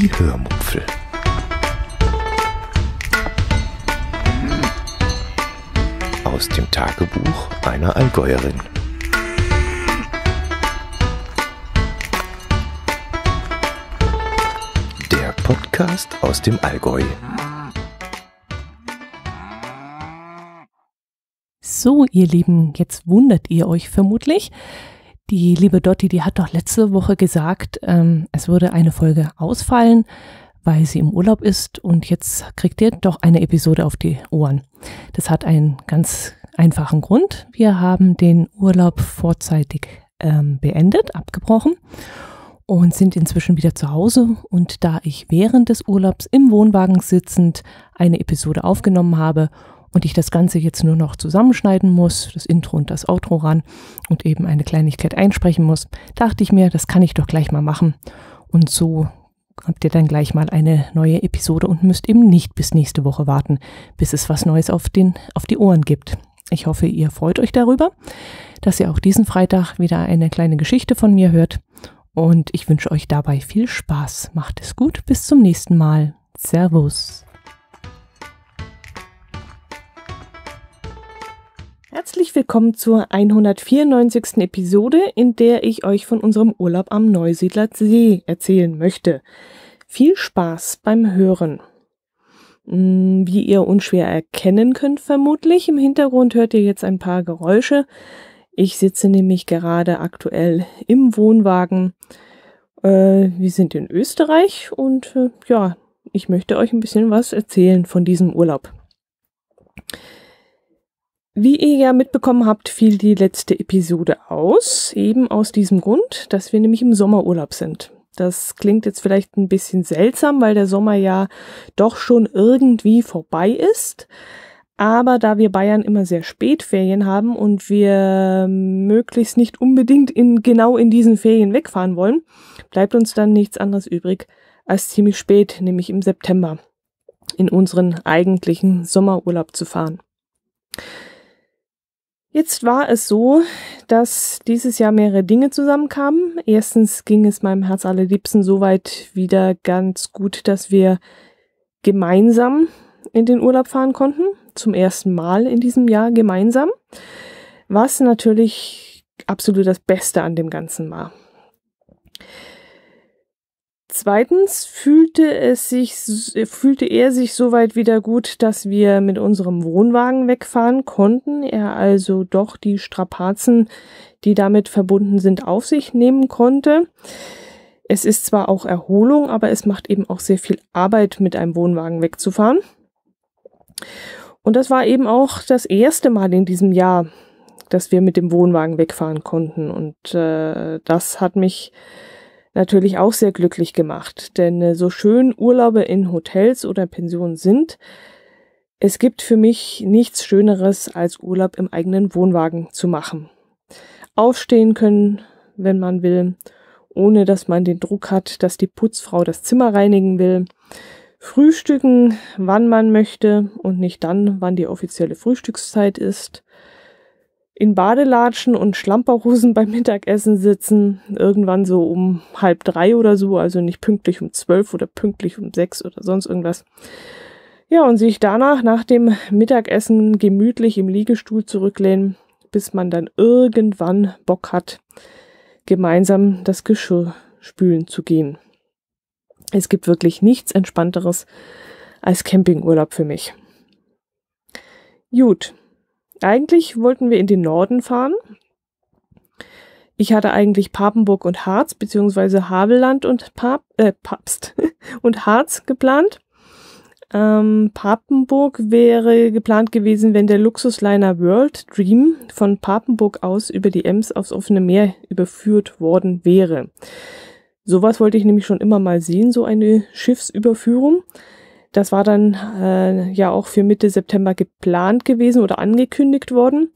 die Hörmupfel. Aus dem Tagebuch einer Allgäuerin. Der Podcast aus dem Allgäu. So, ihr Lieben, jetzt wundert ihr euch vermutlich, die liebe Dotti, die hat doch letzte Woche gesagt, ähm, es würde eine Folge ausfallen, weil sie im Urlaub ist und jetzt kriegt ihr doch eine Episode auf die Ohren. Das hat einen ganz einfachen Grund. Wir haben den Urlaub vorzeitig ähm, beendet, abgebrochen und sind inzwischen wieder zu Hause. Und da ich während des Urlaubs im Wohnwagen sitzend eine Episode aufgenommen habe und ich das Ganze jetzt nur noch zusammenschneiden muss, das Intro und das Outro ran und eben eine Kleinigkeit einsprechen muss, dachte ich mir, das kann ich doch gleich mal machen. Und so habt ihr dann gleich mal eine neue Episode und müsst eben nicht bis nächste Woche warten, bis es was Neues auf, den, auf die Ohren gibt. Ich hoffe, ihr freut euch darüber, dass ihr auch diesen Freitag wieder eine kleine Geschichte von mir hört. Und ich wünsche euch dabei viel Spaß. Macht es gut, bis zum nächsten Mal. Servus. Herzlich willkommen zur 194. Episode, in der ich euch von unserem Urlaub am Neusiedler See erzählen möchte. Viel Spaß beim Hören. Hm, wie ihr unschwer erkennen könnt, vermutlich im Hintergrund hört ihr jetzt ein paar Geräusche. Ich sitze nämlich gerade aktuell im Wohnwagen. Äh, wir sind in Österreich und äh, ja, ich möchte euch ein bisschen was erzählen von diesem Urlaub. Wie ihr ja mitbekommen habt, fiel die letzte Episode aus, eben aus diesem Grund, dass wir nämlich im Sommerurlaub sind. Das klingt jetzt vielleicht ein bisschen seltsam, weil der Sommer ja doch schon irgendwie vorbei ist. Aber da wir Bayern immer sehr spät Ferien haben und wir möglichst nicht unbedingt in, genau in diesen Ferien wegfahren wollen, bleibt uns dann nichts anderes übrig als ziemlich spät, nämlich im September, in unseren eigentlichen Sommerurlaub zu fahren. Jetzt war es so, dass dieses Jahr mehrere Dinge zusammenkamen. Erstens ging es meinem Herz allerliebsten soweit wieder ganz gut, dass wir gemeinsam in den Urlaub fahren konnten. Zum ersten Mal in diesem Jahr gemeinsam. Was natürlich absolut das Beste an dem Ganzen war. Zweitens fühlte es sich, äh, fühlte er sich soweit wieder gut, dass wir mit unserem Wohnwagen wegfahren konnten, er also doch die Strapazen, die damit verbunden sind, auf sich nehmen konnte. Es ist zwar auch Erholung, aber es macht eben auch sehr viel Arbeit, mit einem Wohnwagen wegzufahren. Und das war eben auch das erste Mal in diesem Jahr, dass wir mit dem Wohnwagen wegfahren konnten. Und äh, das hat mich natürlich auch sehr glücklich gemacht. Denn äh, so schön Urlaube in Hotels oder Pensionen sind, es gibt für mich nichts Schöneres, als Urlaub im eigenen Wohnwagen zu machen. Aufstehen können, wenn man will, ohne dass man den Druck hat, dass die Putzfrau das Zimmer reinigen will. Frühstücken, wann man möchte und nicht dann, wann die offizielle Frühstückszeit ist in Badelatschen und Schlamperhosen beim Mittagessen sitzen, irgendwann so um halb drei oder so, also nicht pünktlich um zwölf oder pünktlich um sechs oder sonst irgendwas. Ja, und sich danach nach dem Mittagessen gemütlich im Liegestuhl zurücklehnen, bis man dann irgendwann Bock hat, gemeinsam das Geschirr spülen zu gehen. Es gibt wirklich nichts Entspannteres als Campingurlaub für mich. Gut, eigentlich wollten wir in den Norden fahren. Ich hatte eigentlich Papenburg und Harz, beziehungsweise Havelland und Pap äh, Papst und Harz geplant. Ähm, Papenburg wäre geplant gewesen, wenn der Luxusliner World Dream von Papenburg aus über die Ems aufs offene Meer überführt worden wäre. Sowas wollte ich nämlich schon immer mal sehen, so eine Schiffsüberführung. Das war dann äh, ja auch für Mitte September geplant gewesen oder angekündigt worden.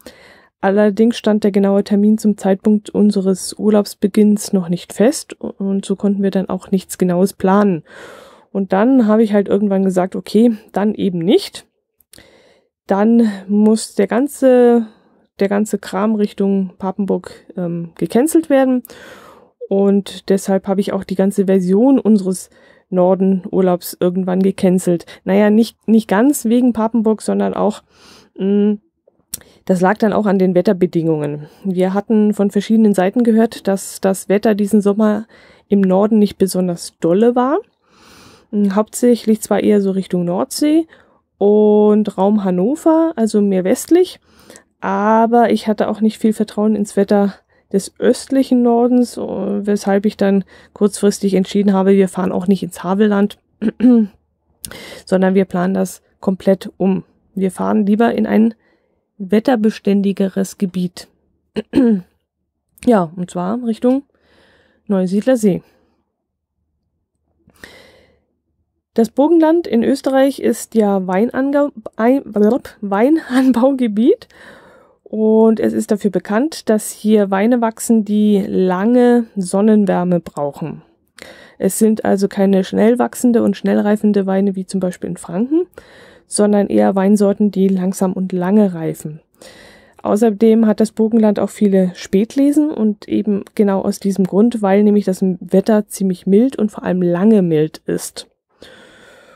Allerdings stand der genaue Termin zum Zeitpunkt unseres Urlaubsbeginns noch nicht fest und so konnten wir dann auch nichts Genaues planen. Und dann habe ich halt irgendwann gesagt, okay, dann eben nicht. Dann muss der ganze, der ganze Kram Richtung Papenburg ähm, gecancelt werden. Und deshalb habe ich auch die ganze Version unseres Norden Urlaubs irgendwann gecancelt. Naja, nicht, nicht ganz wegen Papenburg, sondern auch, mh, mm, das lag dann auch an den Wetterbedingungen. Wir hatten von verschiedenen Seiten gehört, dass das Wetter diesen Sommer im Norden nicht besonders dolle war. Mm, hauptsächlich zwar eher so Richtung Nordsee und Raum Hannover, also mehr westlich. Aber ich hatte auch nicht viel Vertrauen ins Wetter des östlichen Nordens, äh, weshalb ich dann kurzfristig entschieden habe, wir fahren auch nicht ins Havelland, sondern wir planen das komplett um. Wir fahren lieber in ein wetterbeständigeres Gebiet. ja, und zwar Richtung Neusiedlersee. Das Burgenland in Österreich ist ja Weinanbaugebiet und es ist dafür bekannt, dass hier Weine wachsen, die lange Sonnenwärme brauchen. Es sind also keine schnell wachsende und schnell reifende Weine wie zum Beispiel in Franken, sondern eher Weinsorten, die langsam und lange reifen. Außerdem hat das Burgenland auch viele Spätlesen und eben genau aus diesem Grund, weil nämlich das Wetter ziemlich mild und vor allem lange mild ist.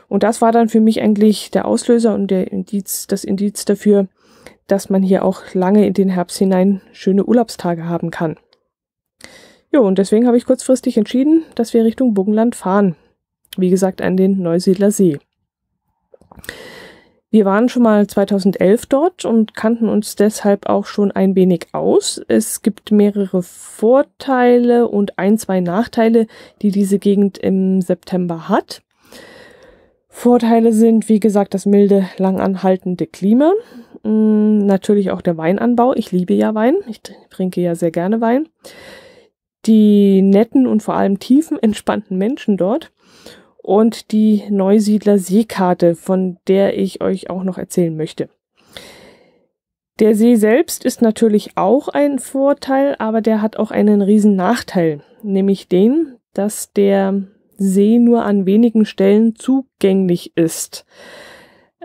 Und das war dann für mich eigentlich der Auslöser und der Indiz, das Indiz dafür, dass man hier auch lange in den Herbst hinein schöne Urlaubstage haben kann. Jo, und deswegen habe ich kurzfristig entschieden, dass wir Richtung Burgenland fahren. Wie gesagt, an den Neusiedler See. Wir waren schon mal 2011 dort und kannten uns deshalb auch schon ein wenig aus. Es gibt mehrere Vorteile und ein, zwei Nachteile, die diese Gegend im September hat. Vorteile sind, wie gesagt, das milde, langanhaltende Klima natürlich auch der Weinanbau. Ich liebe ja Wein. Ich trinke ja sehr gerne Wein. Die netten und vor allem tiefen, entspannten Menschen dort. Und die Neusiedler Seekarte, von der ich euch auch noch erzählen möchte. Der See selbst ist natürlich auch ein Vorteil, aber der hat auch einen riesen Nachteil, nämlich den, dass der See nur an wenigen Stellen zugänglich ist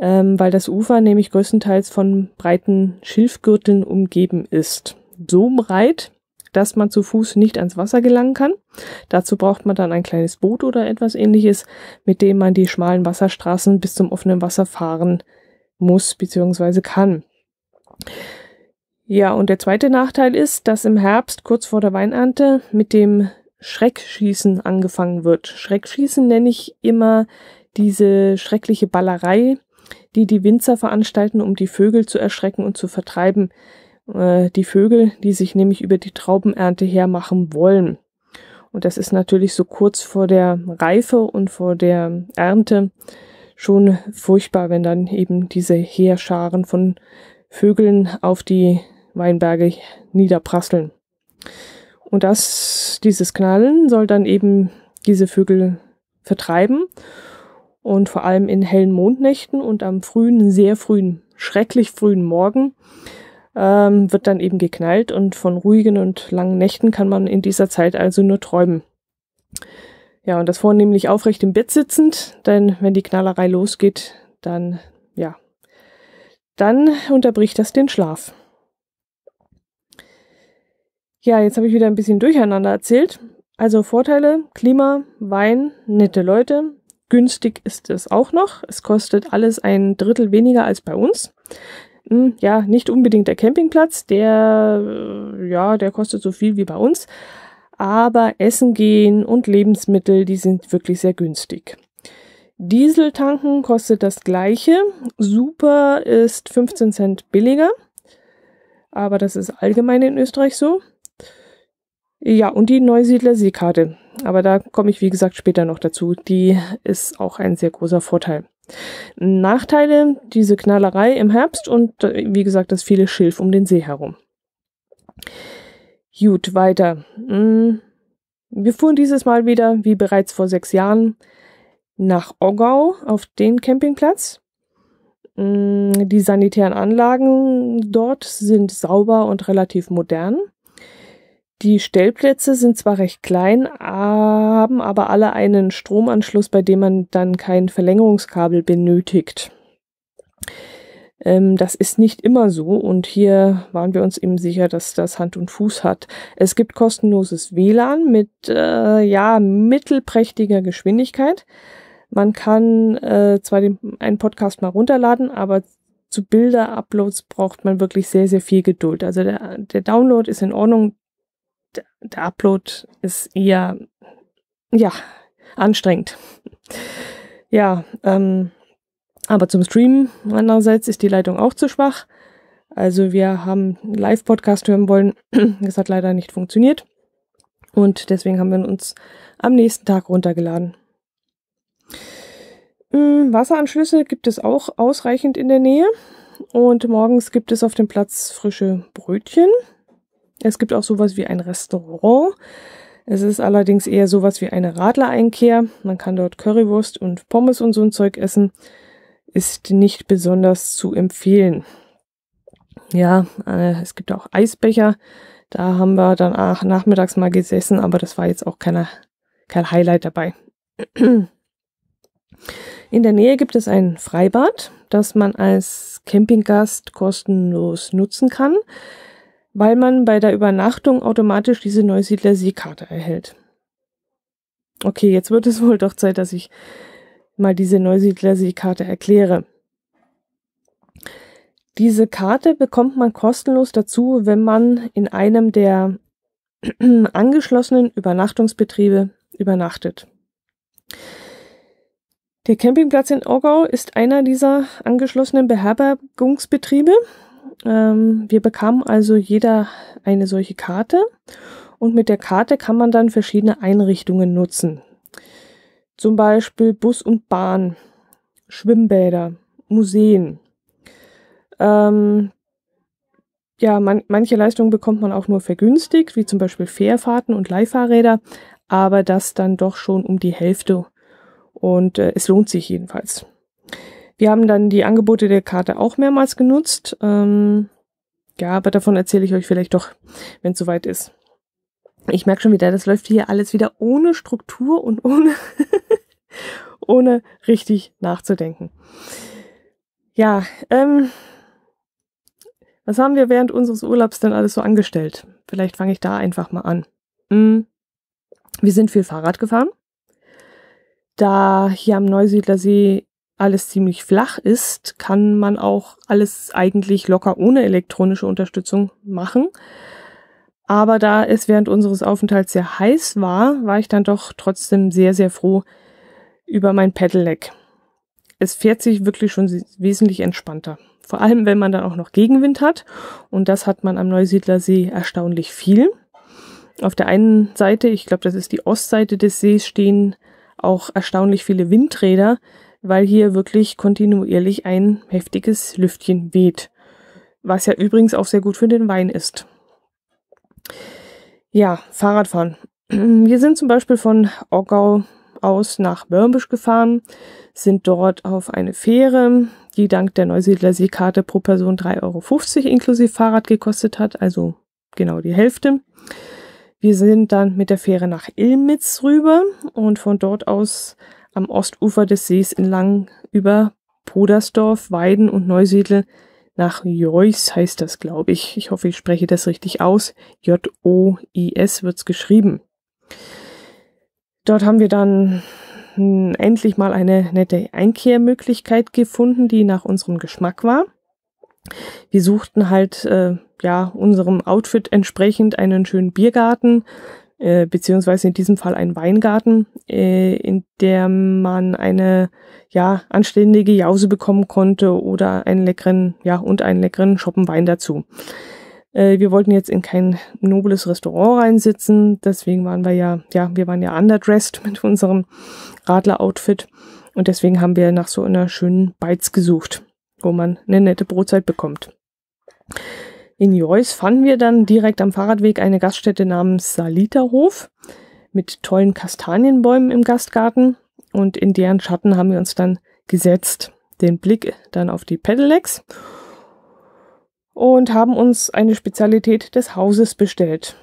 ähm, weil das Ufer nämlich größtenteils von breiten Schilfgürteln umgeben ist. So breit, dass man zu Fuß nicht ans Wasser gelangen kann. Dazu braucht man dann ein kleines Boot oder etwas ähnliches, mit dem man die schmalen Wasserstraßen bis zum offenen Wasser fahren muss bzw. kann. Ja, und der zweite Nachteil ist, dass im Herbst kurz vor der Weinernte mit dem Schreckschießen angefangen wird. Schreckschießen nenne ich immer diese schreckliche Ballerei, die die Winzer veranstalten, um die Vögel zu erschrecken und zu vertreiben. Äh, die Vögel, die sich nämlich über die Traubenernte hermachen wollen. Und das ist natürlich so kurz vor der Reife und vor der Ernte schon furchtbar, wenn dann eben diese Heerscharen von Vögeln auf die Weinberge niederprasseln. Und das, dieses Knallen soll dann eben diese Vögel vertreiben und vor allem in hellen Mondnächten und am frühen, sehr frühen, schrecklich frühen Morgen ähm, wird dann eben geknallt und von ruhigen und langen Nächten kann man in dieser Zeit also nur träumen. Ja, und das vornehmlich aufrecht im Bett sitzend, denn wenn die Knallerei losgeht, dann, ja, dann unterbricht das den Schlaf. Ja, jetzt habe ich wieder ein bisschen durcheinander erzählt. Also Vorteile, Klima, Wein, nette Leute, günstig ist es auch noch. Es kostet alles ein Drittel weniger als bei uns. Hm, ja, nicht unbedingt der Campingplatz, der, äh, ja, der kostet so viel wie bei uns. Aber Essen gehen und Lebensmittel, die sind wirklich sehr günstig. Diesel tanken kostet das gleiche. Super ist 15 Cent billiger. Aber das ist allgemein in Österreich so. Ja, und die Neusiedler Seekarte. Aber da komme ich, wie gesagt, später noch dazu. Die ist auch ein sehr großer Vorteil. Nachteile, diese Knallerei im Herbst und äh, wie gesagt, das viele Schilf um den See herum. Gut, weiter. Hm. Wir fuhren dieses Mal wieder, wie bereits vor sechs Jahren, nach Ogau auf den Campingplatz. Hm, die sanitären Anlagen dort sind sauber und relativ modern. Die Stellplätze sind zwar recht klein, haben aber alle einen Stromanschluss, bei dem man dann kein Verlängerungskabel benötigt. Ähm, das ist nicht immer so und hier waren wir uns eben sicher, dass das Hand und Fuß hat. Es gibt kostenloses WLAN mit äh, ja mittelprächtiger Geschwindigkeit. Man kann äh, zwar den, einen Podcast mal runterladen, aber zu Bilder-Uploads braucht man wirklich sehr, sehr viel Geduld. Also der, der Download ist in Ordnung, der Upload ist eher, ja, anstrengend. Ja, ähm, aber zum Streamen andererseits ist die Leitung auch zu schwach. Also wir haben einen Live-Podcast hören wollen. Das hat leider nicht funktioniert. Und deswegen haben wir uns am nächsten Tag runtergeladen. Hm, Wasseranschlüsse gibt es auch ausreichend in der Nähe. Und morgens gibt es auf dem Platz frische Brötchen. Es gibt auch sowas wie ein Restaurant. Es ist allerdings eher sowas wie eine Radlereinkehr. Man kann dort Currywurst und Pommes und so ein Zeug essen. Ist nicht besonders zu empfehlen. Ja, äh, es gibt auch Eisbecher. Da haben wir dann auch nachmittags mal gesessen, aber das war jetzt auch keine, kein Highlight dabei. In der Nähe gibt es ein Freibad, das man als Campinggast kostenlos nutzen kann weil man bei der Übernachtung automatisch diese Neusiedler Seekarte erhält. Okay, jetzt wird es wohl doch Zeit, dass ich mal diese Neusiedler Seekarte erkläre. Diese Karte bekommt man kostenlos dazu, wenn man in einem der angeschlossenen Übernachtungsbetriebe übernachtet. Der Campingplatz in Orgau ist einer dieser angeschlossenen Beherbergungsbetriebe ähm, wir bekamen also jeder eine solche Karte und mit der Karte kann man dann verschiedene Einrichtungen nutzen. Zum Beispiel Bus und Bahn, Schwimmbäder, Museen. Ähm, ja, man, manche Leistungen bekommt man auch nur vergünstigt, wie zum Beispiel Fährfahrten und Leihfahrräder, aber das dann doch schon um die Hälfte. Und äh, es lohnt sich jedenfalls. Wir haben dann die Angebote der Karte auch mehrmals genutzt. Ähm, ja, aber davon erzähle ich euch vielleicht doch, wenn es soweit ist. Ich merke schon wieder, das läuft hier alles wieder ohne Struktur und ohne, ohne richtig nachzudenken. Ja, ähm, was haben wir während unseres Urlaubs denn alles so angestellt? Vielleicht fange ich da einfach mal an. Hm. Wir sind viel Fahrrad gefahren. Da hier am Neusiedlersee alles ziemlich flach ist, kann man auch alles eigentlich locker ohne elektronische Unterstützung machen. Aber da es während unseres Aufenthalts sehr heiß war, war ich dann doch trotzdem sehr, sehr froh über mein Pedelec. Es fährt sich wirklich schon wesentlich entspannter. Vor allem, wenn man dann auch noch Gegenwind hat. Und das hat man am Neusiedlersee erstaunlich viel. Auf der einen Seite, ich glaube, das ist die Ostseite des Sees, stehen auch erstaunlich viele Windräder, weil hier wirklich kontinuierlich ein heftiges Lüftchen weht, was ja übrigens auch sehr gut für den Wein ist. Ja, Fahrradfahren. Wir sind zum Beispiel von Orgau aus nach Mörmbisch gefahren, sind dort auf eine Fähre, die dank der Neusiedler Seekarte pro Person 3,50 Euro inklusive Fahrrad gekostet hat, also genau die Hälfte. Wir sind dann mit der Fähre nach Ilmitz rüber und von dort aus am Ostufer des Sees entlang über Podersdorf, Weiden und Neusiedl nach Jois heißt das, glaube ich. Ich hoffe, ich spreche das richtig aus. J-O-I-S wird es geschrieben. Dort haben wir dann hm, endlich mal eine nette Einkehrmöglichkeit gefunden, die nach unserem Geschmack war. Wir suchten halt äh, ja unserem Outfit entsprechend einen schönen Biergarten äh, beziehungsweise in diesem Fall ein Weingarten, äh, in der man eine ja anständige Jause bekommen konnte oder einen leckeren ja und einen leckeren Schoppenwein dazu. Äh, wir wollten jetzt in kein nobles Restaurant reinsitzen, deswegen waren wir ja ja wir waren ja underdressed mit unserem Radler-Outfit und deswegen haben wir nach so einer schönen Beiz gesucht, wo man eine nette Brotzeit bekommt. In Joyce fanden wir dann direkt am Fahrradweg eine Gaststätte namens Saliterhof mit tollen Kastanienbäumen im Gastgarten und in deren Schatten haben wir uns dann gesetzt, den Blick dann auf die Pedelecs und haben uns eine Spezialität des Hauses bestellt.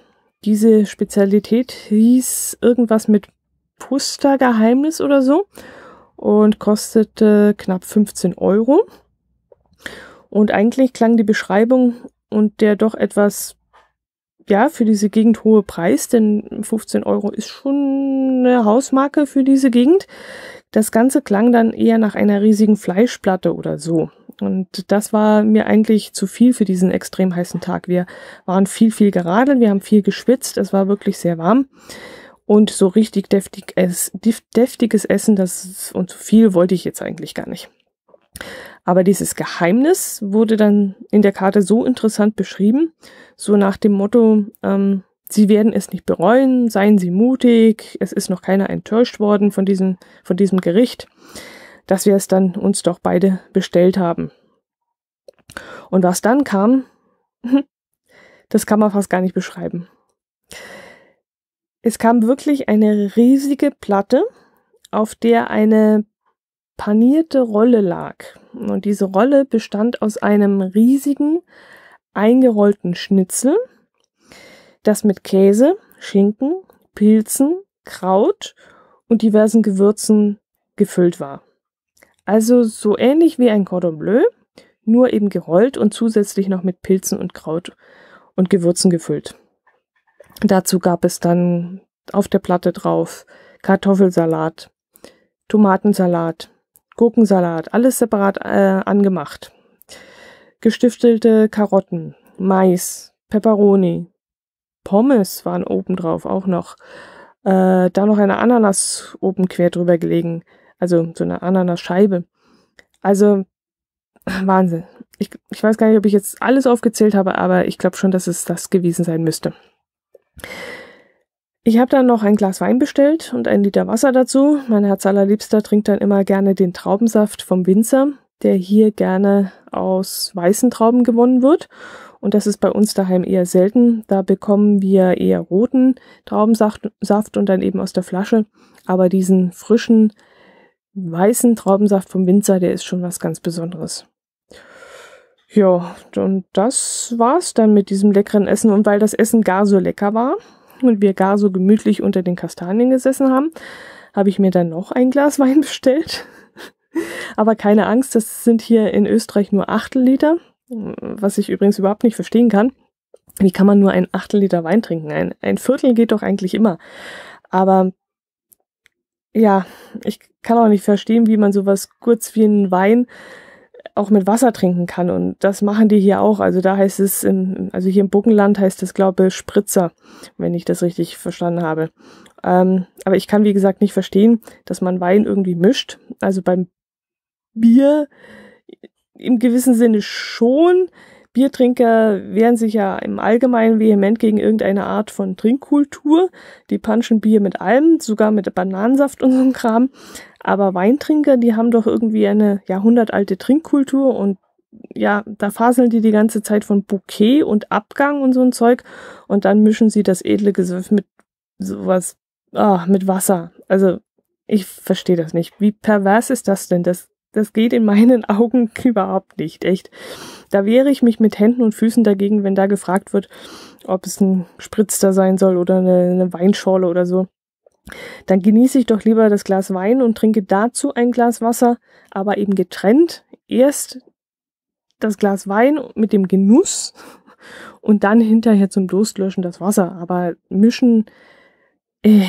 Diese Spezialität hieß irgendwas mit Pustergeheimnis oder so und kostete knapp 15 Euro. Und eigentlich klang die Beschreibung und der doch etwas, ja, für diese Gegend hohe Preis, denn 15 Euro ist schon eine Hausmarke für diese Gegend. Das Ganze klang dann eher nach einer riesigen Fleischplatte oder so. Und das war mir eigentlich zu viel für diesen extrem heißen Tag. Wir waren viel, viel geradelt, wir haben viel geschwitzt, es war wirklich sehr warm. Und so richtig deftig es, deftiges Essen, das und zu viel wollte ich jetzt eigentlich gar nicht. Aber dieses Geheimnis wurde dann in der Karte so interessant beschrieben, so nach dem Motto, ähm, Sie werden es nicht bereuen, seien Sie mutig, es ist noch keiner enttäuscht worden von diesem, von diesem Gericht, dass wir es dann uns doch beide bestellt haben. Und was dann kam, das kann man fast gar nicht beschreiben. Es kam wirklich eine riesige Platte, auf der eine panierte Rolle lag. Und diese Rolle bestand aus einem riesigen, eingerollten Schnitzel, das mit Käse, Schinken, Pilzen, Kraut und diversen Gewürzen gefüllt war. Also so ähnlich wie ein Cordon Bleu, nur eben gerollt und zusätzlich noch mit Pilzen und Kraut und Gewürzen gefüllt. Dazu gab es dann auf der Platte drauf Kartoffelsalat, Tomatensalat, Gurkensalat, alles separat äh, angemacht. Gestiftelte Karotten, Mais, Peperoni, Pommes waren oben drauf auch noch. Äh, da noch eine Ananas oben quer drüber gelegen. Also so eine Ananascheibe. Also Wahnsinn. Ich, ich weiß gar nicht, ob ich jetzt alles aufgezählt habe, aber ich glaube schon, dass es das gewesen sein müsste. Ich habe dann noch ein Glas Wein bestellt und ein Liter Wasser dazu. Mein Herz allerliebster trinkt dann immer gerne den Traubensaft vom Winzer, der hier gerne aus weißen Trauben gewonnen wird. Und das ist bei uns daheim eher selten. Da bekommen wir eher roten Traubensaft und dann eben aus der Flasche. Aber diesen frischen weißen Traubensaft vom Winzer, der ist schon was ganz Besonderes. Ja, und das war's dann mit diesem leckeren Essen. Und weil das Essen gar so lecker war, und wir gar so gemütlich unter den Kastanien gesessen haben, habe ich mir dann noch ein Glas Wein bestellt. Aber keine Angst, das sind hier in Österreich nur Achtel-Liter, was ich übrigens überhaupt nicht verstehen kann. Wie kann man nur ein Achtel-Liter Wein trinken? Ein, ein Viertel geht doch eigentlich immer. Aber ja, ich kann auch nicht verstehen, wie man sowas kurz wie einen Wein auch mit Wasser trinken kann. Und das machen die hier auch. Also da heißt es, im, also hier im Buckenland heißt es, glaube ich, Spritzer, wenn ich das richtig verstanden habe. Ähm, aber ich kann, wie gesagt, nicht verstehen, dass man Wein irgendwie mischt. Also beim Bier im gewissen Sinne schon. Biertrinker wehren sich ja im Allgemeinen vehement gegen irgendeine Art von Trinkkultur. Die punchen Bier mit allem, sogar mit Bananensaft und so'n Kram. Aber Weintrinker, die haben doch irgendwie eine jahrhundertalte Trinkkultur und ja, da faseln die die ganze Zeit von Bouquet und Abgang und so'n Zeug und dann mischen sie das edle Gesöff mit sowas, ah, mit Wasser. Also, ich verstehe das nicht. Wie pervers ist das denn? Das das geht in meinen Augen überhaupt nicht, echt. Da wehre ich mich mit Händen und Füßen dagegen, wenn da gefragt wird, ob es ein Spritzer sein soll oder eine, eine Weinschorle oder so. Dann genieße ich doch lieber das Glas Wein und trinke dazu ein Glas Wasser, aber eben getrennt. Erst das Glas Wein mit dem Genuss und dann hinterher zum Durstlöschen das Wasser. Aber mischen, äh,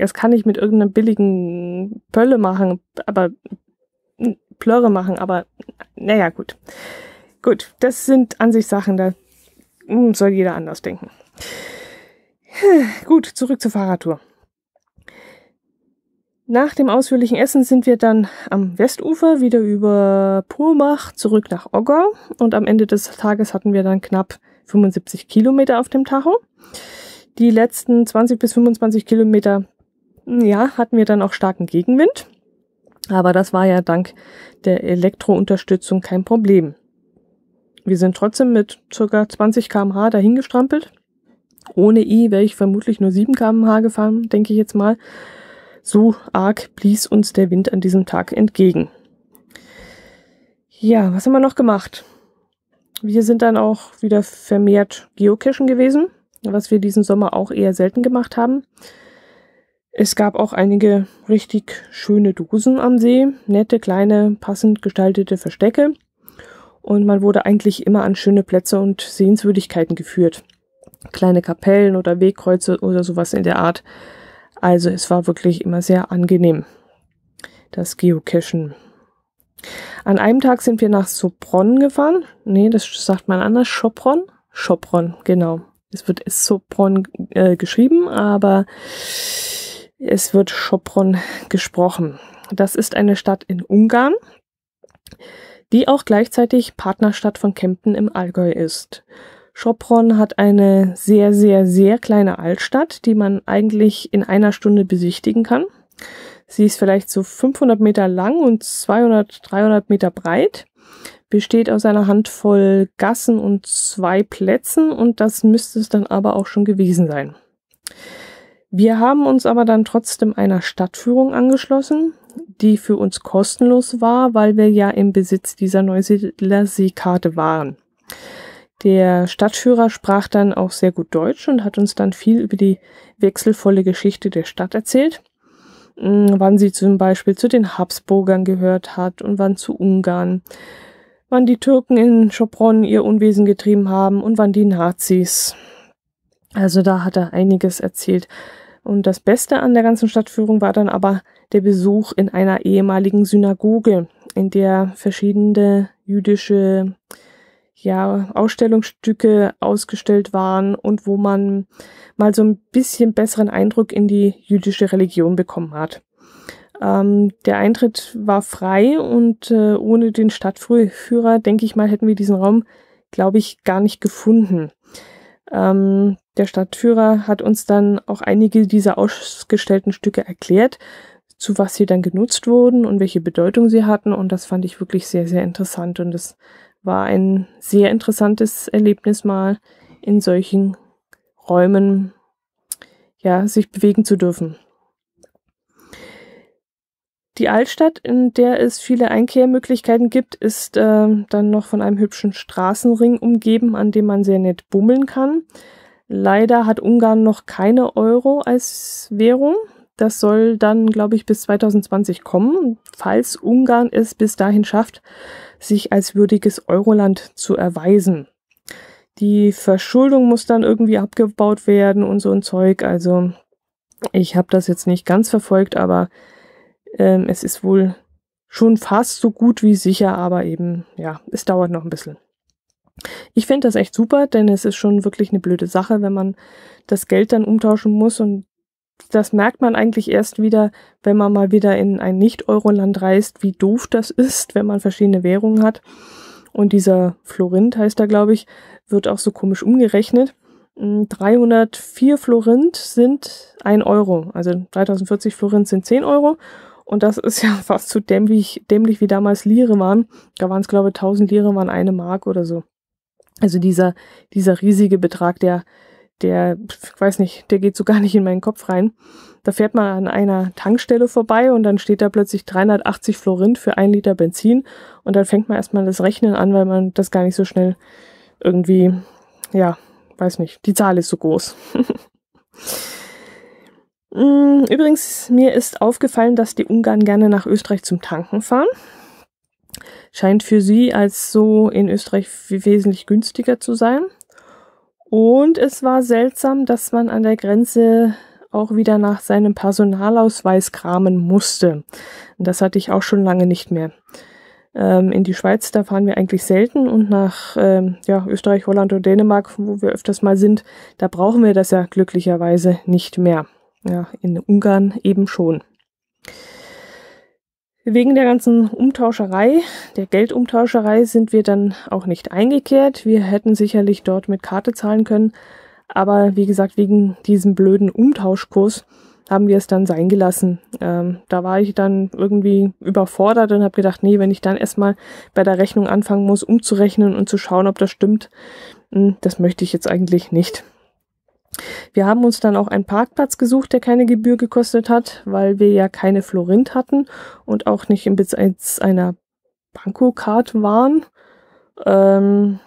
das kann ich mit irgendeinem billigen Pölle machen, aber hm, Plörre machen, aber naja, gut. Gut, das sind an sich Sachen, da hm, soll jeder anders denken. Gut, zurück zur Fahrradtour. Nach dem ausführlichen Essen sind wir dann am Westufer wieder über Purmach zurück nach Ogger und am Ende des Tages hatten wir dann knapp 75 Kilometer auf dem Tacho. Die letzten 20 bis 25 Kilometer ja, hatten wir dann auch starken Gegenwind. Aber das war ja dank der Elektrounterstützung kein Problem. Wir sind trotzdem mit ca. 20 km/h dahingestrampelt. Ohne I wäre ich vermutlich nur 7 km/h gefahren, denke ich jetzt mal. So arg blies uns der Wind an diesem Tag entgegen. Ja, was haben wir noch gemacht? Wir sind dann auch wieder vermehrt Geocachen gewesen, was wir diesen Sommer auch eher selten gemacht haben. Es gab auch einige richtig schöne Dosen am See, nette kleine, passend gestaltete Verstecke und man wurde eigentlich immer an schöne Plätze und Sehenswürdigkeiten geführt. Kleine Kapellen oder Wegkreuze oder sowas in der Art. Also es war wirklich immer sehr angenehm, das Geocachen. An einem Tag sind wir nach Sopron gefahren. Nee, das sagt man anders. Schopron? Schopron, genau. Es wird Sopron äh, geschrieben, aber es wird Schopron gesprochen. Das ist eine Stadt in Ungarn, die auch gleichzeitig Partnerstadt von Kempten im Allgäu ist. Schopron hat eine sehr, sehr, sehr kleine Altstadt, die man eigentlich in einer Stunde besichtigen kann. Sie ist vielleicht so 500 Meter lang und 200, 300 Meter breit, besteht aus einer Handvoll Gassen und zwei Plätzen und das müsste es dann aber auch schon gewesen sein. Wir haben uns aber dann trotzdem einer Stadtführung angeschlossen, die für uns kostenlos war, weil wir ja im Besitz dieser Neusiedler Seekarte waren. Der Stadtführer sprach dann auch sehr gut Deutsch und hat uns dann viel über die wechselvolle Geschichte der Stadt erzählt, hm, wann sie zum Beispiel zu den Habsburgern gehört hat und wann zu Ungarn, wann die Türken in Schopron ihr Unwesen getrieben haben und wann die Nazis also da hat er einiges erzählt. Und das Beste an der ganzen Stadtführung war dann aber der Besuch in einer ehemaligen Synagoge, in der verschiedene jüdische ja, Ausstellungsstücke ausgestellt waren und wo man mal so ein bisschen besseren Eindruck in die jüdische Religion bekommen hat. Ähm, der Eintritt war frei und äh, ohne den Stadtführer, denke ich mal, hätten wir diesen Raum, glaube ich, gar nicht gefunden. Ähm, der Stadtführer hat uns dann auch einige dieser ausgestellten Stücke erklärt, zu was sie dann genutzt wurden und welche Bedeutung sie hatten. Und das fand ich wirklich sehr, sehr interessant. Und es war ein sehr interessantes Erlebnis, mal in solchen Räumen ja, sich bewegen zu dürfen. Die Altstadt, in der es viele Einkehrmöglichkeiten gibt, ist äh, dann noch von einem hübschen Straßenring umgeben, an dem man sehr nett bummeln kann. Leider hat Ungarn noch keine Euro als Währung. Das soll dann, glaube ich, bis 2020 kommen, falls Ungarn es bis dahin schafft, sich als würdiges Euroland zu erweisen. Die Verschuldung muss dann irgendwie abgebaut werden und so ein Zeug. Also ich habe das jetzt nicht ganz verfolgt, aber ähm, es ist wohl schon fast so gut wie sicher, aber eben, ja, es dauert noch ein bisschen. Ich finde das echt super, denn es ist schon wirklich eine blöde Sache, wenn man das Geld dann umtauschen muss und das merkt man eigentlich erst wieder, wenn man mal wieder in ein Nicht-Euro-Land reist, wie doof das ist, wenn man verschiedene Währungen hat. Und dieser Florint heißt da, glaube ich, wird auch so komisch umgerechnet. 304 hm, Florint sind ein Euro, also 3040 Florint sind 10 Euro. Und das ist ja fast so dämlich, dämlich wie damals Lire waren. Da waren es, glaube ich, 1000 Lire waren eine Mark oder so. Also dieser, dieser riesige Betrag, der, der, ich weiß nicht, der geht so gar nicht in meinen Kopf rein. Da fährt man an einer Tankstelle vorbei und dann steht da plötzlich 380 Florin für ein Liter Benzin und dann fängt man erstmal das Rechnen an, weil man das gar nicht so schnell irgendwie, ja, weiß nicht, die Zahl ist so groß. Mm, übrigens, mir ist aufgefallen, dass die Ungarn gerne nach Österreich zum Tanken fahren scheint für sie als so in Österreich wesentlich günstiger zu sein. Und es war seltsam, dass man an der Grenze auch wieder nach seinem Personalausweis kramen musste. Und das hatte ich auch schon lange nicht mehr. Ähm, in die Schweiz, da fahren wir eigentlich selten und nach ähm, ja, Österreich, Holland und Dänemark, wo wir öfters mal sind, da brauchen wir das ja glücklicherweise nicht mehr. Ja, in Ungarn eben schon. Wegen der ganzen Umtauscherei, der Geldumtauscherei, sind wir dann auch nicht eingekehrt. Wir hätten sicherlich dort mit Karte zahlen können, aber wie gesagt, wegen diesem blöden Umtauschkurs haben wir es dann sein gelassen. Ähm, da war ich dann irgendwie überfordert und habe gedacht, nee, wenn ich dann erstmal bei der Rechnung anfangen muss, umzurechnen und zu schauen, ob das stimmt, hm, das möchte ich jetzt eigentlich nicht. Wir haben uns dann auch einen Parkplatz gesucht, der keine Gebühr gekostet hat, weil wir ja keine Florint hatten und auch nicht im Besitz einer Bankokart waren. Ähm,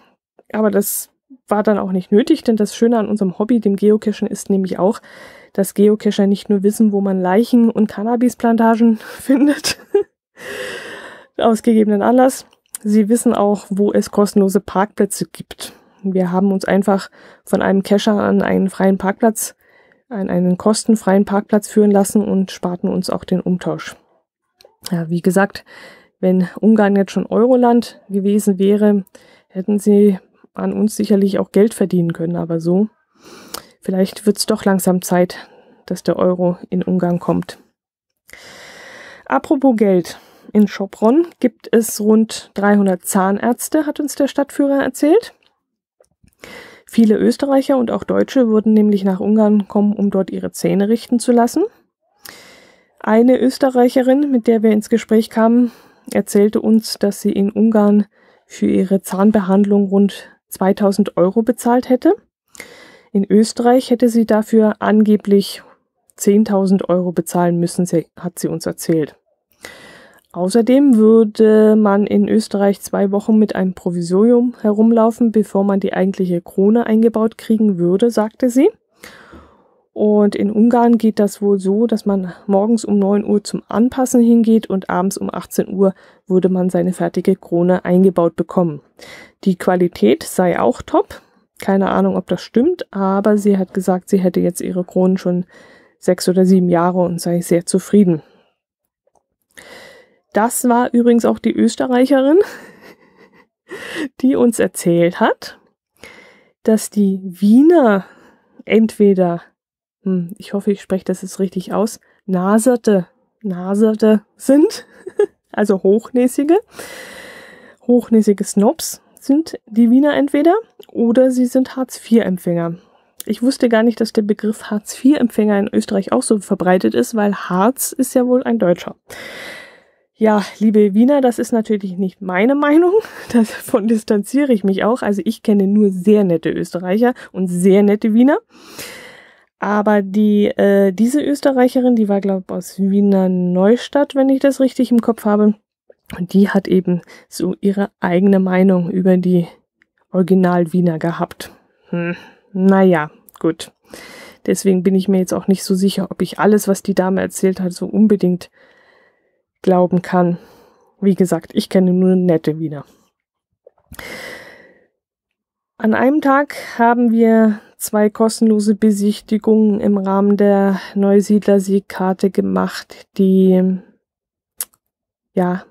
aber das war dann auch nicht nötig, denn das Schöne an unserem Hobby, dem Geocachen, ist nämlich auch, dass Geocacher nicht nur wissen, wo man Leichen und Cannabisplantagen findet, ausgegebenen Anlass, sie wissen auch, wo es kostenlose Parkplätze gibt. Wir haben uns einfach von einem Kescher an einen freien Parkplatz, an einen kostenfreien Parkplatz führen lassen und sparten uns auch den Umtausch. Ja, wie gesagt, wenn Ungarn jetzt schon Euroland gewesen wäre, hätten sie an uns sicherlich auch Geld verdienen können, aber so. Vielleicht wird es doch langsam Zeit, dass der Euro in Ungarn kommt. Apropos Geld. In Schopron gibt es rund 300 Zahnärzte, hat uns der Stadtführer erzählt. Viele Österreicher und auch Deutsche würden nämlich nach Ungarn kommen, um dort ihre Zähne richten zu lassen. Eine Österreicherin, mit der wir ins Gespräch kamen, erzählte uns, dass sie in Ungarn für ihre Zahnbehandlung rund 2000 Euro bezahlt hätte. In Österreich hätte sie dafür angeblich 10.000 Euro bezahlen müssen, hat sie uns erzählt. Außerdem würde man in Österreich zwei Wochen mit einem Provisorium herumlaufen, bevor man die eigentliche Krone eingebaut kriegen würde, sagte sie. Und in Ungarn geht das wohl so, dass man morgens um 9 Uhr zum Anpassen hingeht und abends um 18 Uhr würde man seine fertige Krone eingebaut bekommen. Die Qualität sei auch top. Keine Ahnung, ob das stimmt, aber sie hat gesagt, sie hätte jetzt ihre Kronen schon sechs oder sieben Jahre und sei sehr zufrieden. Das war übrigens auch die Österreicherin, die uns erzählt hat, dass die Wiener entweder, hm, ich hoffe, ich spreche das jetzt richtig aus, naserte, naserte sind, also hochnäsige, hochnäsige Snobs sind die Wiener entweder oder sie sind Hartz-IV-Empfänger. Ich wusste gar nicht, dass der Begriff Hartz-IV-Empfänger in Österreich auch so verbreitet ist, weil Hartz ist ja wohl ein Deutscher. Ja, liebe Wiener, das ist natürlich nicht meine Meinung. Davon distanziere ich mich auch. Also ich kenne nur sehr nette Österreicher und sehr nette Wiener. Aber die, äh, diese Österreicherin, die war, glaube ich, aus Wiener Neustadt, wenn ich das richtig im Kopf habe. Und die hat eben so ihre eigene Meinung über die Original-Wiener gehabt. Hm. Naja, gut. Deswegen bin ich mir jetzt auch nicht so sicher, ob ich alles, was die Dame erzählt hat, so unbedingt glauben kann. Wie gesagt, ich kenne nur nette Wiener. An einem Tag haben wir zwei kostenlose Besichtigungen im Rahmen der Neusiedlersiegkarte gemacht, die ja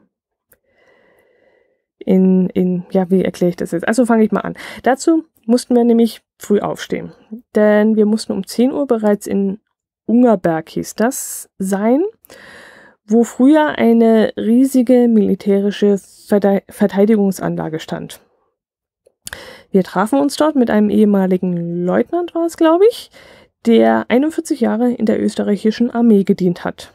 in, in ja, wie erkläre ich das jetzt? Also fange ich mal an. Dazu mussten wir nämlich früh aufstehen, denn wir mussten um 10 Uhr bereits in Ungerberg hieß das sein wo früher eine riesige militärische Verteidigungsanlage stand. Wir trafen uns dort mit einem ehemaligen Leutnant, war es, glaube ich, der 41 Jahre in der österreichischen Armee gedient hat.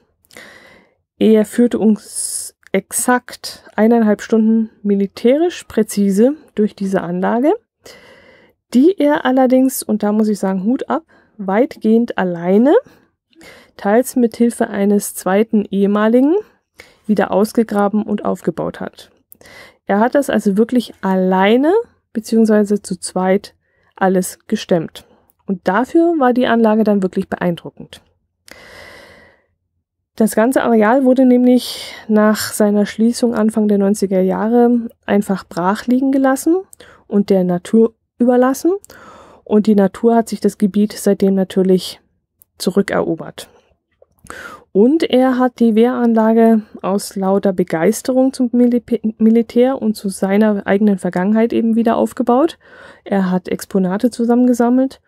Er führte uns exakt eineinhalb Stunden militärisch präzise durch diese Anlage, die er allerdings, und da muss ich sagen, Hut ab, weitgehend alleine teils mit Hilfe eines zweiten ehemaligen, wieder ausgegraben und aufgebaut hat. Er hat das also wirklich alleine bzw. zu zweit alles gestemmt. Und dafür war die Anlage dann wirklich beeindruckend. Das ganze Areal wurde nämlich nach seiner Schließung Anfang der 90er Jahre einfach brach liegen gelassen und der Natur überlassen. Und die Natur hat sich das Gebiet seitdem natürlich zurückerobert. Und er hat die Wehranlage aus lauter Begeisterung zum Mil Militär und zu seiner eigenen Vergangenheit eben wieder aufgebaut. Er hat Exponate zusammengesammelt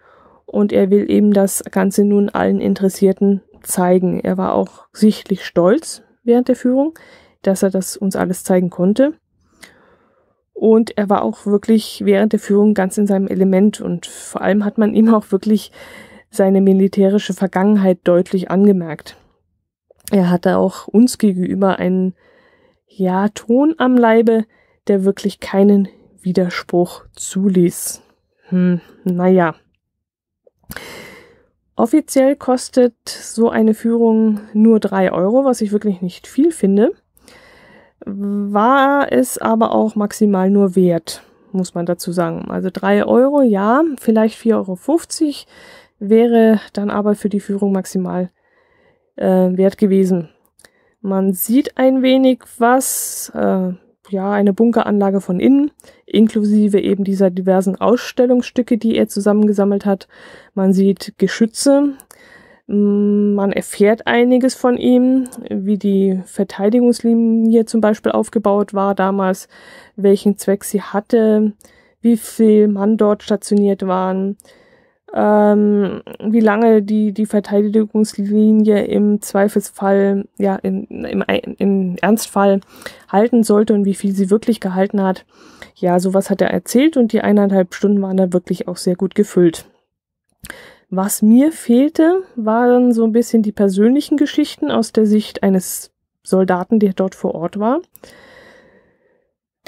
und er will eben das Ganze nun allen Interessierten zeigen. Er war auch sichtlich stolz während der Führung, dass er das uns alles zeigen konnte. Und er war auch wirklich während der Führung ganz in seinem Element und vor allem hat man ihm auch wirklich seine militärische Vergangenheit deutlich angemerkt. Er hatte auch uns gegenüber einen ja, Ton am Leibe, der wirklich keinen Widerspruch zuließ. Hm, naja. Offiziell kostet so eine Führung nur drei Euro, was ich wirklich nicht viel finde. War es aber auch maximal nur wert, muss man dazu sagen. Also drei Euro, ja, vielleicht 4,50 Euro wäre dann aber für die Führung maximal äh, wert gewesen. Man sieht ein wenig was, äh, ja, eine Bunkeranlage von innen, inklusive eben dieser diversen Ausstellungsstücke, die er zusammengesammelt hat. Man sieht Geschütze, mm, man erfährt einiges von ihm, wie die Verteidigungslinie zum Beispiel aufgebaut war damals, welchen Zweck sie hatte, wie viel Mann dort stationiert waren, ähm, wie lange die, die Verteidigungslinie im Zweifelsfall, ja, in, im, im Ernstfall halten sollte und wie viel sie wirklich gehalten hat. Ja, sowas hat er erzählt und die eineinhalb Stunden waren da wirklich auch sehr gut gefüllt. Was mir fehlte, waren so ein bisschen die persönlichen Geschichten aus der Sicht eines Soldaten, der dort vor Ort war.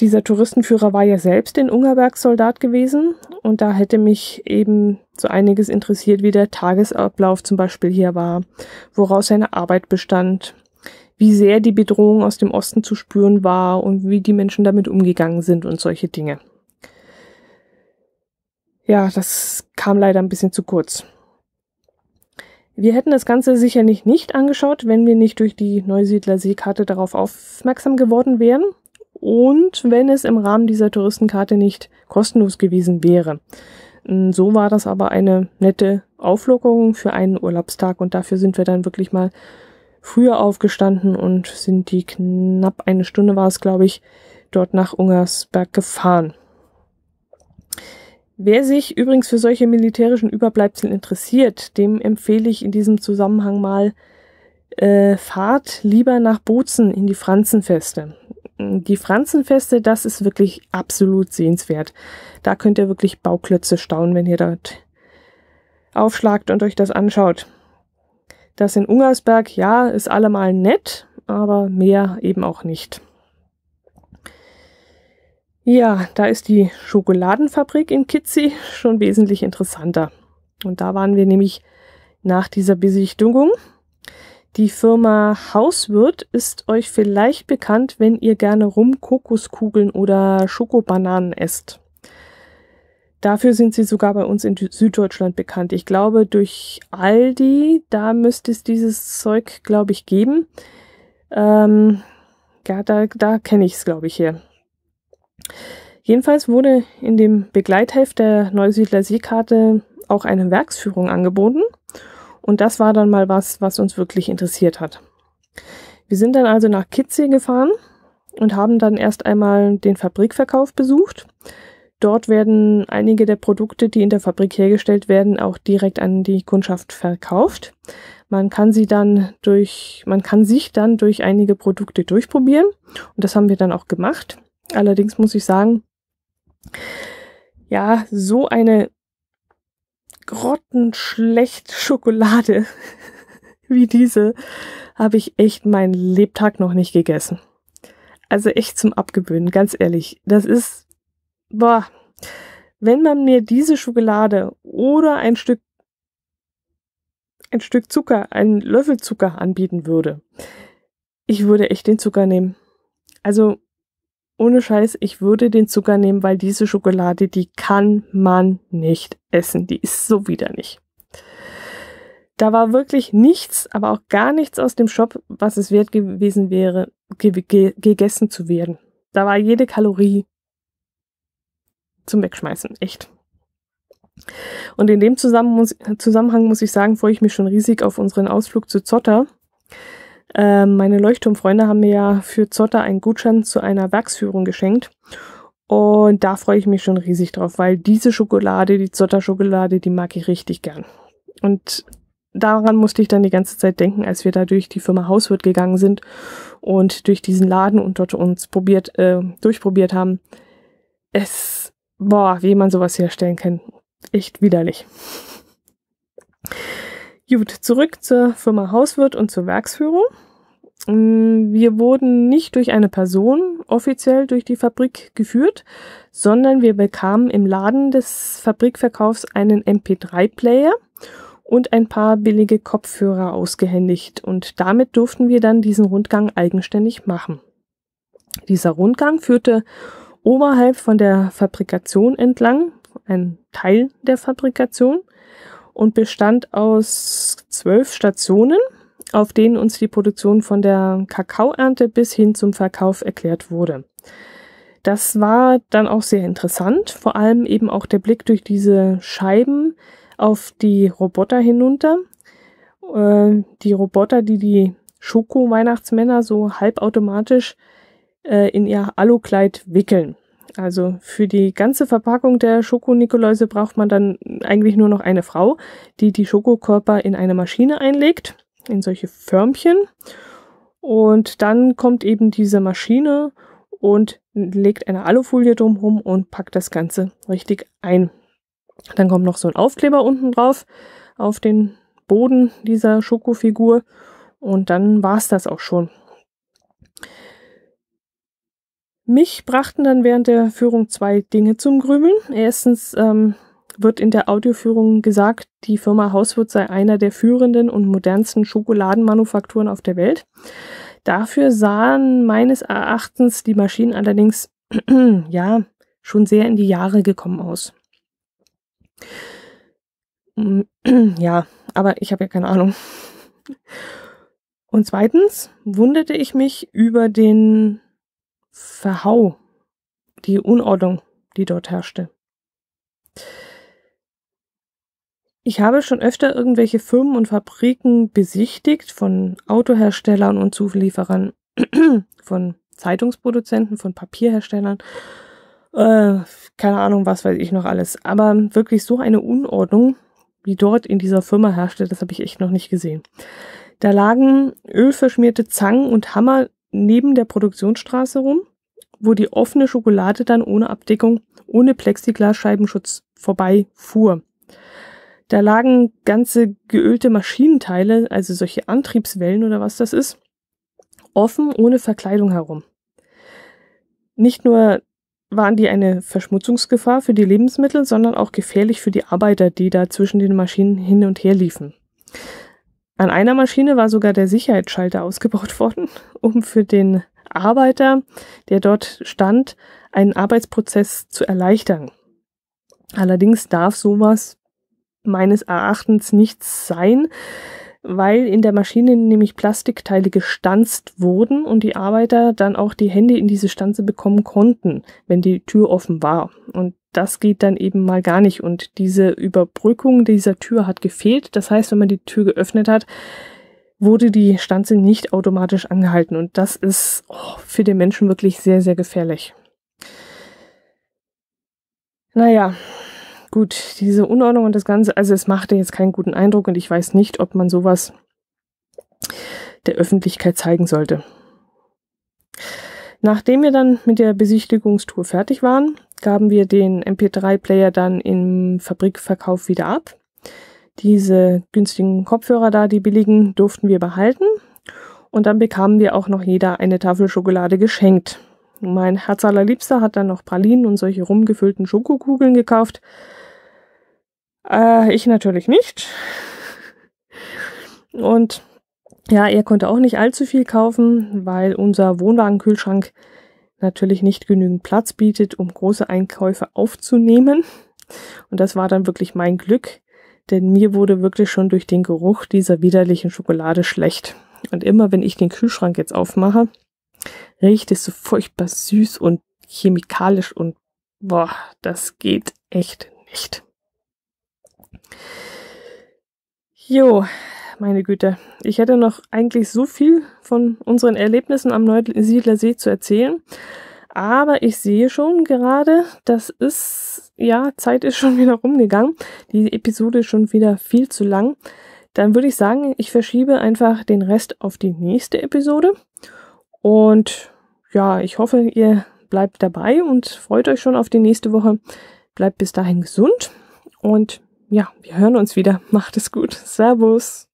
Dieser Touristenführer war ja selbst in Ungerberg Soldat gewesen und da hätte mich eben so einiges interessiert, wie der Tagesablauf zum Beispiel hier war, woraus seine Arbeit bestand, wie sehr die Bedrohung aus dem Osten zu spüren war und wie die Menschen damit umgegangen sind und solche Dinge. Ja, das kam leider ein bisschen zu kurz. Wir hätten das Ganze sicherlich nicht angeschaut, wenn wir nicht durch die Neusiedler Seekarte darauf aufmerksam geworden wären und wenn es im Rahmen dieser Touristenkarte nicht kostenlos gewesen wäre. Mm, so war das aber eine nette Auflockerung für einen Urlaubstag und dafür sind wir dann wirklich mal früher aufgestanden und sind die knapp eine Stunde war es, glaube ich, dort nach Ungersberg gefahren. Wer sich übrigens für solche militärischen Überbleibsel interessiert, dem empfehle ich in diesem Zusammenhang mal äh, Fahrt lieber nach Bozen in die Franzenfeste. Hm, die Franzenfeste, das ist wirklich absolut sehenswert. Da könnt ihr wirklich Bauklötze staunen, wenn ihr dort aufschlagt und euch das anschaut. Das in Ungersberg, ja, ist allemal nett, aber mehr eben auch nicht. Ja, da ist die Schokoladenfabrik in Kitzi schon wesentlich interessanter. Und da waren wir nämlich nach dieser Besichtigung die Firma Hauswirt ist euch vielleicht bekannt, wenn ihr gerne Rum, Kokoskugeln oder Schokobananen esst. Dafür sind sie sogar bei uns in Süddeutschland bekannt. Ich glaube, durch Aldi, da müsste es dieses Zeug, glaube ich, geben. Ähm, ja, da, da kenne ich es, glaube ich, hier. Jedenfalls wurde in dem Begleitheft der Neusiedler Seekarte auch eine Werksführung angeboten – und das war dann mal was, was uns wirklich interessiert hat. Wir sind dann also nach Kitzee gefahren und haben dann erst einmal den Fabrikverkauf besucht. Dort werden einige der Produkte, die in der Fabrik hergestellt werden, auch direkt an die Kundschaft verkauft. Man kann sie dann durch, man kann sich dann durch einige Produkte durchprobieren und das haben wir dann auch gemacht. Allerdings muss ich sagen, ja, so eine grottenschlecht Schokolade wie diese habe ich echt meinen Lebtag noch nicht gegessen. Also echt zum Abgewöhnen, ganz ehrlich. Das ist, boah, wenn man mir diese Schokolade oder ein Stück, ein Stück Zucker, einen Löffel Zucker anbieten würde, ich würde echt den Zucker nehmen. Also ohne Scheiß, ich würde den Zucker nehmen, weil diese Schokolade, die kann man nicht essen. Die ist so wieder nicht. Da war wirklich nichts, aber auch gar nichts aus dem Shop, was es wert gewesen wäre, ge ge gegessen zu werden. Da war jede Kalorie zum Wegschmeißen, echt. Und in dem Zusammenhang muss ich sagen, freue ich mich schon riesig auf unseren Ausflug zu Zotter. Ähm, meine Leuchtturmfreunde haben mir ja für Zotter einen Gutschein zu einer Werksführung geschenkt. Und da freue ich mich schon riesig drauf, weil diese Schokolade, die Zotter-Schokolade, die mag ich richtig gern. Und daran musste ich dann die ganze Zeit denken, als wir da durch die Firma Hauswirt gegangen sind und durch diesen Laden und dort uns probiert, äh, durchprobiert haben. Es, boah, wie man sowas herstellen kann. Echt widerlich. Gut, zurück zur Firma Hauswirt und zur Werksführung. Mm, wir wurden nicht durch eine Person offiziell durch die Fabrik geführt, sondern wir bekamen im Laden des Fabrikverkaufs einen MP3-Player und ein paar billige Kopfhörer ausgehändigt und damit durften wir dann diesen Rundgang eigenständig machen. Dieser Rundgang führte oberhalb von der Fabrikation entlang, ein Teil der Fabrikation, und bestand aus zwölf Stationen, auf denen uns die Produktion von der Kakaoernte bis hin zum Verkauf erklärt wurde. Das war dann auch sehr interessant, vor allem eben auch der Blick durch diese Scheiben auf die Roboter hinunter. Äh, die Roboter, die die Schoko-Weihnachtsmänner so halbautomatisch äh, in ihr Alukleid wickeln. Also für die ganze Verpackung der Schokonikoläuse braucht man dann eigentlich nur noch eine Frau, die die Schokokörper in eine Maschine einlegt, in solche Förmchen. Und dann kommt eben diese Maschine und legt eine Alufolie drumherum und packt das Ganze richtig ein. Dann kommt noch so ein Aufkleber unten drauf auf den Boden dieser Schokofigur. Und dann war es das auch schon. Mich brachten dann während der Führung zwei Dinge zum Grübeln. Erstens ähm, wird in der Audioführung gesagt, die Firma Hauswirt sei einer der führenden und modernsten Schokoladenmanufakturen auf der Welt. Dafür sahen meines Erachtens die Maschinen allerdings ja schon sehr in die Jahre gekommen aus. Mm, ja, aber ich habe ja keine Ahnung. Und zweitens wunderte ich mich über den Verhau, die Unordnung, die dort herrschte. Ich habe schon öfter irgendwelche Firmen und Fabriken besichtigt von Autoherstellern und Zulieferern, von Zeitungsproduzenten, von Papierherstellern, äh, keine Ahnung, was weiß ich noch alles. Aber wirklich so eine Unordnung, wie dort in dieser Firma herrschte, das habe ich echt noch nicht gesehen. Da lagen ölverschmierte Zangen und Hammer neben der Produktionsstraße rum, wo die offene Schokolade dann ohne Abdeckung, ohne Plexiglasscheibenschutz fuhr. Da lagen ganze geölte Maschinenteile, also solche Antriebswellen oder was das ist, offen ohne Verkleidung herum. Nicht nur waren die eine Verschmutzungsgefahr für die Lebensmittel, sondern auch gefährlich für die Arbeiter, die da zwischen den Maschinen hin und her liefen. An einer Maschine war sogar der Sicherheitsschalter ausgebaut worden, um für den Arbeiter, der dort stand, einen Arbeitsprozess zu erleichtern. Allerdings darf sowas meines Erachtens nichts sein, weil in der Maschine nämlich Plastikteile gestanzt wurden und die Arbeiter dann auch die Hände in diese Stanze bekommen konnten, wenn die Tür offen war. Und das geht dann eben mal gar nicht. Und diese Überbrückung dieser Tür hat gefehlt. Das heißt, wenn man die Tür geöffnet hat, wurde die Stanze nicht automatisch angehalten. Und das ist oh, für den Menschen wirklich sehr, sehr gefährlich. Naja, gut, diese Unordnung und das Ganze, also es machte jetzt keinen guten Eindruck und ich weiß nicht, ob man sowas der Öffentlichkeit zeigen sollte. Nachdem wir dann mit der Besichtigungstour fertig waren, gaben wir den MP3-Player dann im Fabrikverkauf wieder ab. Diese günstigen Kopfhörer da, die billigen, durften wir behalten. Und dann bekamen wir auch noch jeder eine Tafel Schokolade geschenkt. Mein Herz allerliebster hat dann noch Pralinen und solche rumgefüllten Schokokugeln gekauft. Äh, ich natürlich nicht. Und ja, er konnte auch nicht allzu viel kaufen, weil unser Wohnwagenkühlschrank natürlich nicht genügend Platz bietet, um große Einkäufe aufzunehmen. Und das war dann wirklich mein Glück, denn mir wurde wirklich schon durch den Geruch dieser widerlichen Schokolade schlecht. Und immer wenn ich den Kühlschrank jetzt aufmache, riecht es so furchtbar süß und chemikalisch und boah, das geht echt nicht. Jo, meine Güte, ich hätte noch eigentlich so viel von unseren Erlebnissen am Neusiedlersee zu erzählen. Aber ich sehe schon gerade, das ist, ja, Zeit ist schon wieder rumgegangen. Die Episode ist schon wieder viel zu lang. Dann würde ich sagen, ich verschiebe einfach den Rest auf die nächste Episode. Und ja, ich hoffe, ihr bleibt dabei und freut euch schon auf die nächste Woche. Bleibt bis dahin gesund und ja, wir hören uns wieder. Macht es gut. Servus.